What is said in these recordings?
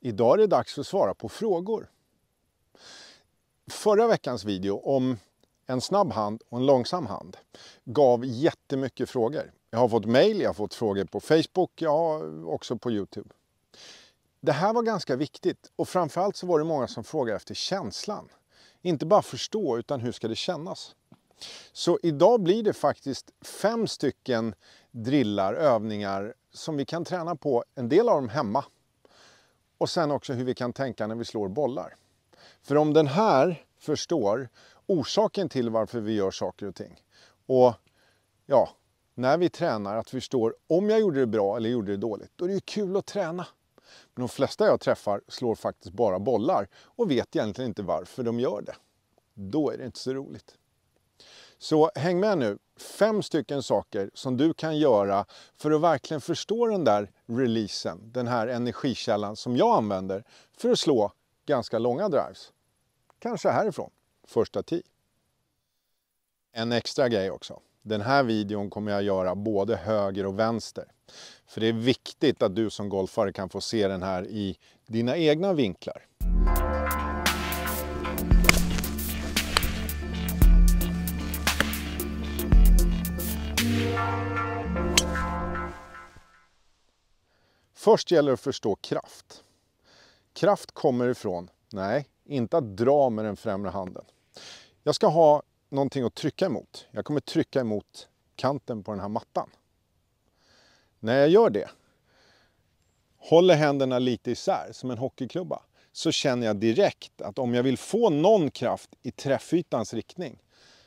Idag är det dags att svara på frågor. Förra veckans video om en snabb hand och en långsam hand gav jättemycket frågor. Jag har fått mejl, jag har fått frågor på Facebook, ja också på Youtube. Det här var ganska viktigt och framförallt så var det många som frågade efter känslan. Inte bara förstå utan hur ska det kännas? Så idag blir det faktiskt fem stycken drillar, övningar som vi kan träna på, en del av dem hemma och sen också hur vi kan tänka när vi slår bollar. För om den här förstår orsaken till varför vi gör saker och ting och ja, när vi tränar att förstår om jag gjorde det bra eller gjorde det dåligt, då är det ju kul att träna. Men de flesta jag träffar slår faktiskt bara bollar och vet egentligen inte varför de gör det. Då är det inte så roligt. Så häng med nu! Fem stycken saker som du kan göra för att verkligen förstå den där releasen, den här energikällan som jag använder för att slå ganska långa drives. Kanske härifrån, första tee. En extra grej också. Den här videon kommer jag göra både höger och vänster. För det är viktigt att du som golfare kan få se den här i dina egna vinklar. Först gäller det att förstå kraft. Kraft kommer ifrån, nej, inte att dra med den främre handen. Jag ska ha någonting att trycka emot. Jag kommer trycka emot kanten på den här mattan. När jag gör det, håller händerna lite isär som en hockeyklubba, så känner jag direkt att om jag vill få någon kraft i träffytans riktning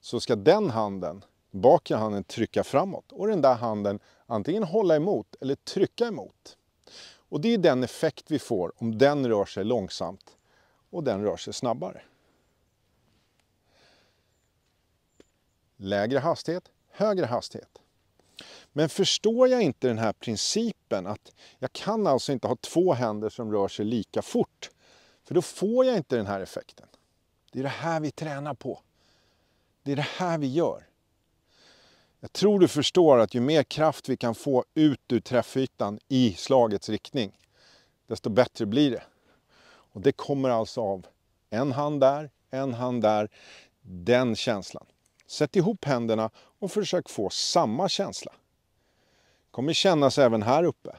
så ska den handen bakre handen trycka framåt och den där handen antingen hålla emot eller trycka emot. Och det är den effekt vi får om den rör sig långsamt och den rör sig snabbare. Lägre hastighet, högre hastighet. Men förstår jag inte den här principen att jag kan alltså inte ha två händer som rör sig lika fort, för då får jag inte den här effekten. Det är det här vi tränar på. Det är det här vi gör. Jag tror du förstår att ju mer kraft vi kan få ut ur träffytan i slagets riktning, desto bättre blir det. Och det kommer alltså av en hand där, en hand där, den känslan. Sätt ihop händerna och försök få samma känsla. Det kommer kännas även här uppe.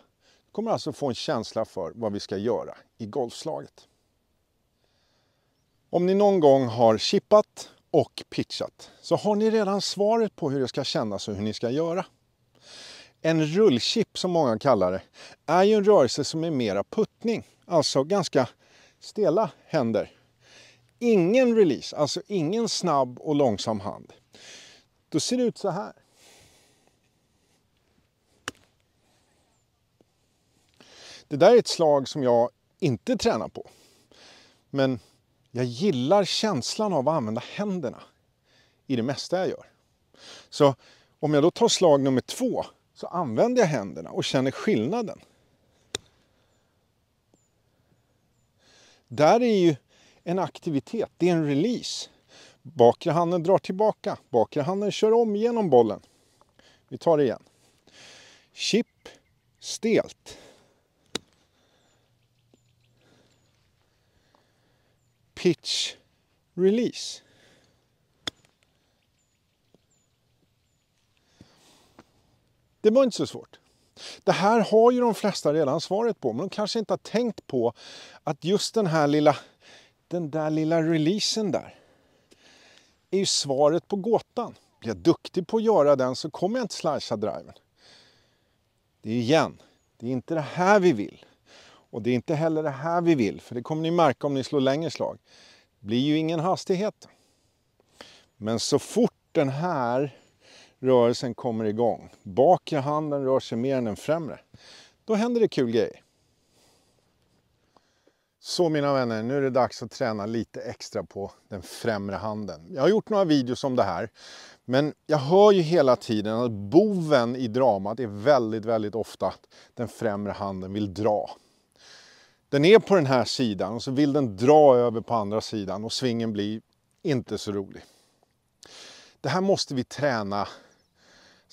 Du kommer alltså få en känsla för vad vi ska göra i golfslaget. Om ni någon gång har chippat och pitchat. Så har ni redan svaret på hur det ska kännas och hur ni ska göra. En rullchip som många kallar det är ju en rörelse som är mera puttning, alltså ganska stela händer. Ingen release, alltså ingen snabb och långsam hand. Då ser det ut så här. Det där är ett slag som jag inte tränar på. Men jag gillar känslan av att använda händerna i det mesta jag gör. Så om jag då tar slag nummer två så använder jag händerna och känner skillnaden. Där är ju en aktivitet, det är en release. Bakre handen drar tillbaka, bakre handen kör om genom bollen. Vi tar det igen. Chip, stelt. pitch release. Det var inte så svårt. Det här har ju de flesta redan svaret på, men de kanske inte har tänkt på att just den här lilla, den där lilla releasen där, är ju svaret på gåtan. Blir jag duktig på att göra den så kommer jag inte slicea driven. Det är igen, det är inte det här vi vill. Och det är inte heller det här vi vill, för det kommer ni märka om ni slår längre slag. Det blir ju ingen hastighet. Men så fort den här rörelsen kommer igång, bakre handen rör sig mer än den främre, då händer det kul grejer. Så mina vänner, nu är det dags att träna lite extra på den främre handen. Jag har gjort några videos om det här, men jag hör ju hela tiden att boven i dramat är väldigt, väldigt ofta att den främre handen vill dra. Den är på den här sidan och så vill den dra över på andra sidan och svingen blir inte så rolig. Det här måste vi träna,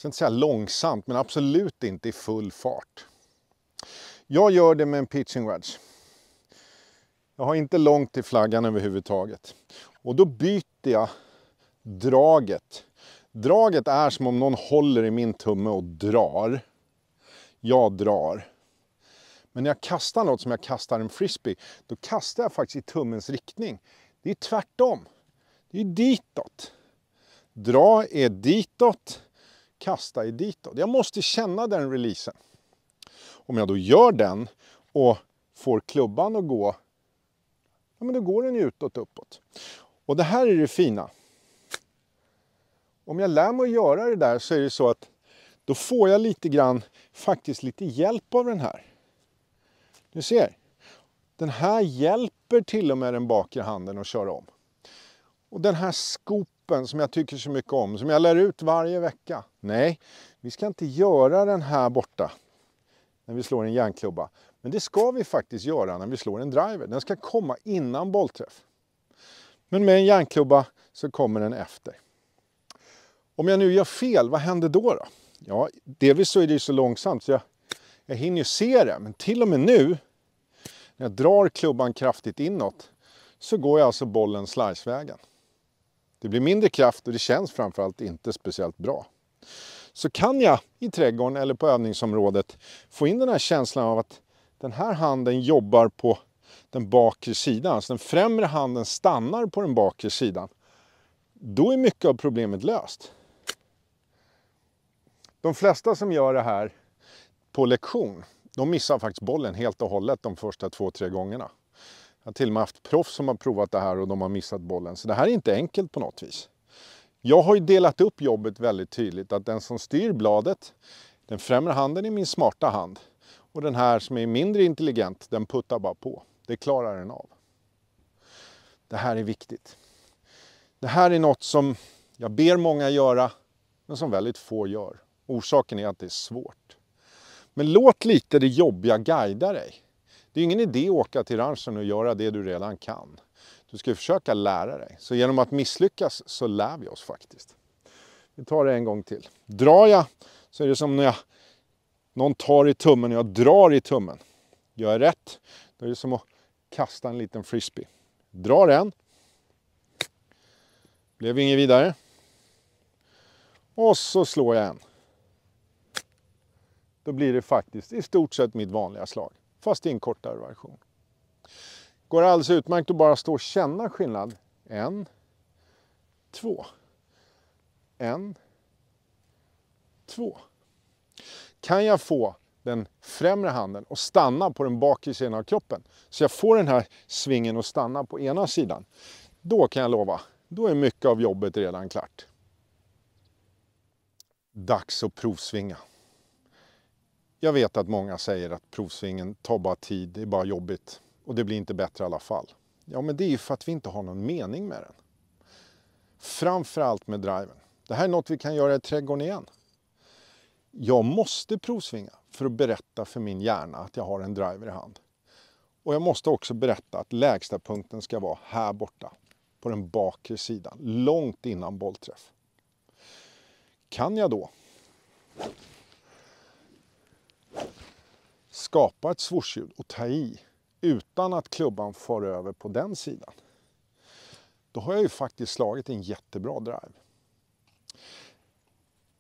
jag inte säga långsamt, men absolut inte i full fart. Jag gör det med en pitching wedge. Jag har inte långt till flaggan överhuvudtaget. Och då byter jag draget. Draget är som om någon håller i min tumme och drar. Jag drar. Men när jag kastar något som jag kastar en frisbee, då kastar jag faktiskt i tummens riktning. Det är tvärtom. Det är ditåt. Dra är ditåt, kasta är ditåt. Jag måste känna den releasen. Om jag då gör den och får klubban att gå, ja men då går den ju utåt, uppåt. Och det här är det fina. Om jag lär mig att göra det där så är det så att då får jag lite grann, faktiskt lite hjälp av den här. Du ser, den här hjälper till och med den bakre handen att köra om. Och den här skopen som jag tycker så mycket om, som jag lär ut varje vecka. Nej, vi ska inte göra den här borta när vi slår en järnklubba. Men det ska vi faktiskt göra när vi slår en driver. Den ska komma innan bollträff. Men med en järnklubba så kommer den efter. Om jag nu gör fel, vad händer då? då? Ja, delvis så är det ju så långsamt så jag jag hinner ju se det, men till och med nu när jag drar klubban kraftigt inåt så går jag alltså bollen slicevägen. Det blir mindre kraft och det känns framförallt inte speciellt bra. Så kan jag i trädgården eller på övningsområdet få in den här känslan av att den här handen jobbar på den bakre sidan, alltså den främre handen stannar på den bakre sidan. Då är mycket av problemet löst. De flesta som gör det här på lektion, de missar faktiskt bollen helt och hållet de första två, tre gångerna. Jag har till och med haft proffs som har provat det här och de har missat bollen. Så det här är inte enkelt på något vis. Jag har ju delat upp jobbet väldigt tydligt att den som styr bladet, den främre handen är min smarta hand. Och den här som är mindre intelligent, den puttar bara på. Det klarar den av. Det här är viktigt. Det här är något som jag ber många göra, men som väldigt få gör. Orsaken är att det är svårt. Men låt lite det jobbiga guida dig. Det är ingen idé att åka till ranchen och göra det du redan kan. Du ska försöka lära dig. Så genom att misslyckas så lär vi oss faktiskt. Vi tar det en gång till. Drar jag så är det som när jag, någon tar i tummen och jag drar i tummen. Gör jag rätt, då är det som att kasta en liten frisbee. Drar en. Blev inget vidare. Och så slår jag en då blir det faktiskt i stort sett mitt vanliga slag, fast i en kortare version. Går det alldeles utmärkt att bara stå och känna skillnad. En, två, en, två. Kan jag få den främre handen och stanna på den bakre sidan av kroppen, så jag får den här svingen och stanna på ena sidan, då kan jag lova, då är mycket av jobbet redan klart. Dags att provsvinga. Jag vet att många säger att provsvingen tar bara tid, det är bara jobbigt och det blir inte bättre i alla fall. Ja, men det är ju för att vi inte har någon mening med den. Framförallt med driven. Det här är något vi kan göra i trädgården igen. Jag måste provsvinga för att berätta för min hjärna att jag har en driver i hand. Och jag måste också berätta att lägsta punkten ska vara här borta, på den bakre sidan, långt innan bollträff. Kan jag då skapa ett swooshljud och ta i utan att klubban far över på den sidan. Då har jag ju faktiskt slagit en jättebra drive.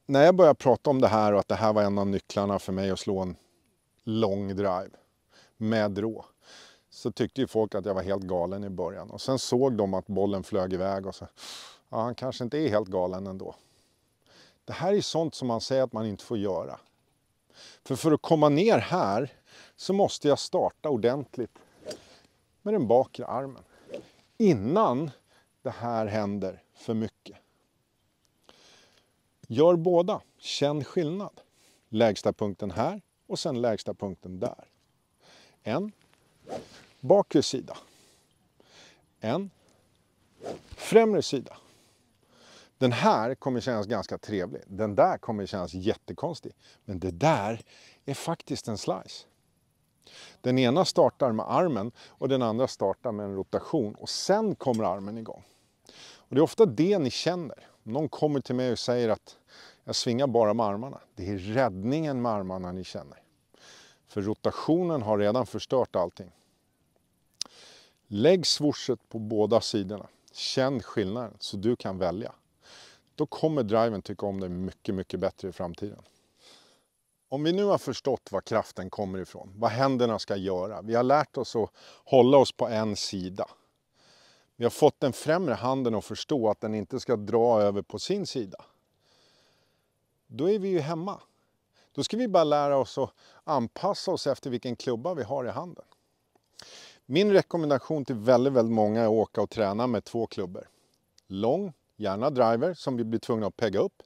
När jag började prata om det här och att det här var en av nycklarna för mig att slå en lång drive med rå, så tyckte ju folk att jag var helt galen i början och sen såg de att bollen flög iväg och så ja, han kanske inte är helt galen ändå. Det här är sånt som man säger att man inte får göra. För för att komma ner här så måste jag starta ordentligt med den bakre armen. Innan det här händer för mycket. Gör båda, känn skillnad. Lägsta punkten här och sen lägsta punkten där. En, bakre sida. En, främre sida. Den här kommer kännas ganska trevlig. Den där kommer kännas jättekonstig. Men det där är faktiskt en slice. Den ena startar med armen och den andra startar med en rotation och sen kommer armen igång. Och det är ofta det ni känner. Någon kommer till mig och säger att jag svingar bara med armarna. Det är räddningen med armarna ni känner. För rotationen har redan förstört allting. Lägg svorset på båda sidorna. Känn skillnaden så du kan välja. Då kommer driven tycka om dig mycket, mycket bättre i framtiden. Om vi nu har förstått var kraften kommer ifrån, vad händerna ska göra. Vi har lärt oss att hålla oss på en sida. Vi har fått den främre handen att förstå att den inte ska dra över på sin sida. Då är vi ju hemma. Då ska vi bara lära oss att anpassa oss efter vilken klubba vi har i handen. Min rekommendation till väldigt, väldigt många är att åka och träna med två klubbor. Lång gärna driver som vi blir tvungna att pegga upp,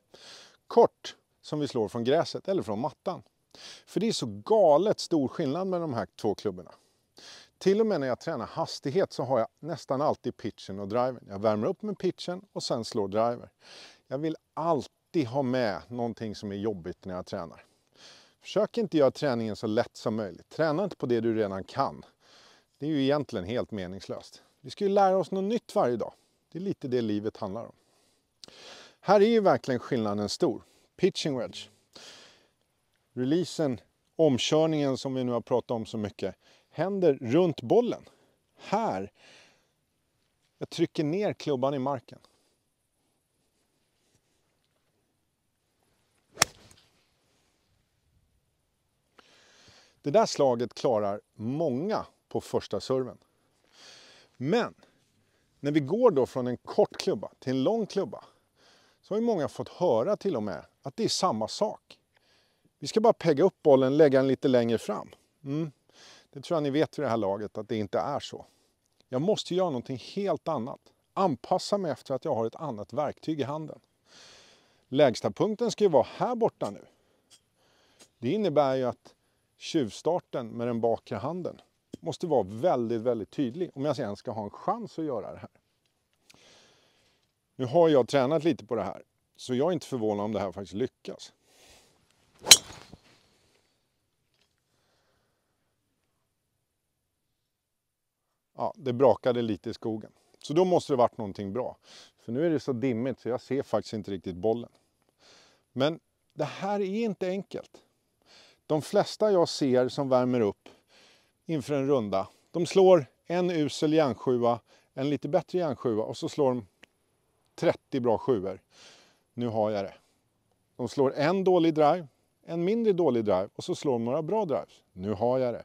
kort som vi slår från gräset eller från mattan. För det är så galet stor skillnad mellan de här två klubborna. Till och med när jag tränar hastighet så har jag nästan alltid pitchen och driven. Jag värmer upp med pitchen och sen slår driver. Jag vill alltid ha med någonting som är jobbigt när jag tränar. Försök inte göra träningen så lätt som möjligt. Träna inte på det du redan kan. Det är ju egentligen helt meningslöst. Vi ska ju lära oss något nytt varje dag. Det är lite det livet handlar om. Här är ju verkligen skillnaden stor. Pitching wedge. Releasen, omkörningen som vi nu har pratat om så mycket, händer runt bollen. Här, jag trycker ner klubban i marken. Det där slaget klarar många på första serven. Men när vi går då från en kort klubba till en lång klubba så har ju många fått höra till och med att det är samma sak. Vi ska bara pegga upp bollen, och lägga den lite längre fram. Mm. Det tror jag ni vet vid det här laget att det inte är så. Jag måste göra någonting helt annat. Anpassa mig efter att jag har ett annat verktyg i handen. Lägsta punkten ska ju vara här borta nu. Det innebär ju att tjuvstarten med den bakre handen måste vara väldigt, väldigt tydlig om jag sen ska ha en chans att göra det här. Nu har jag tränat lite på det här, så jag är inte förvånad om det här faktiskt lyckas. Ja, det brakade lite i skogen. Så då måste det varit någonting bra. För nu är det så dimmigt så jag ser faktiskt inte riktigt bollen. Men det här är inte enkelt. De flesta jag ser som värmer upp inför en runda, de slår en usel järnsjua, en lite bättre järnsjua och så slår de 30 bra sjuor. Nu har jag det. De slår en dålig drive, en mindre dålig drive och så slår de några bra drives. Nu har jag det.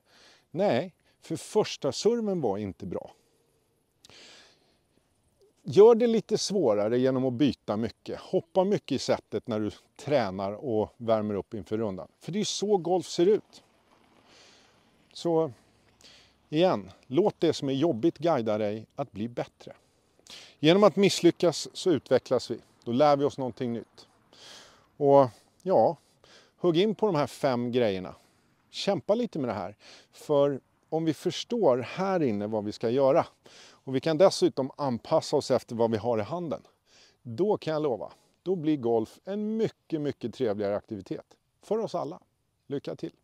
Nej, för första serven var inte bra. Gör det lite svårare genom att byta mycket. Hoppa mycket i sättet när du tränar och värmer upp inför rundan. För det är så golf ser ut. Så igen, låt det som är jobbigt guida dig att bli bättre. Genom att misslyckas så utvecklas vi. Då lär vi oss någonting nytt. Och ja, hugg in på de här fem grejerna. Kämpa lite med det här. För om vi förstår här inne vad vi ska göra och vi kan dessutom anpassa oss efter vad vi har i handen. Då kan jag lova, då blir golf en mycket, mycket trevligare aktivitet. För oss alla. Lycka till!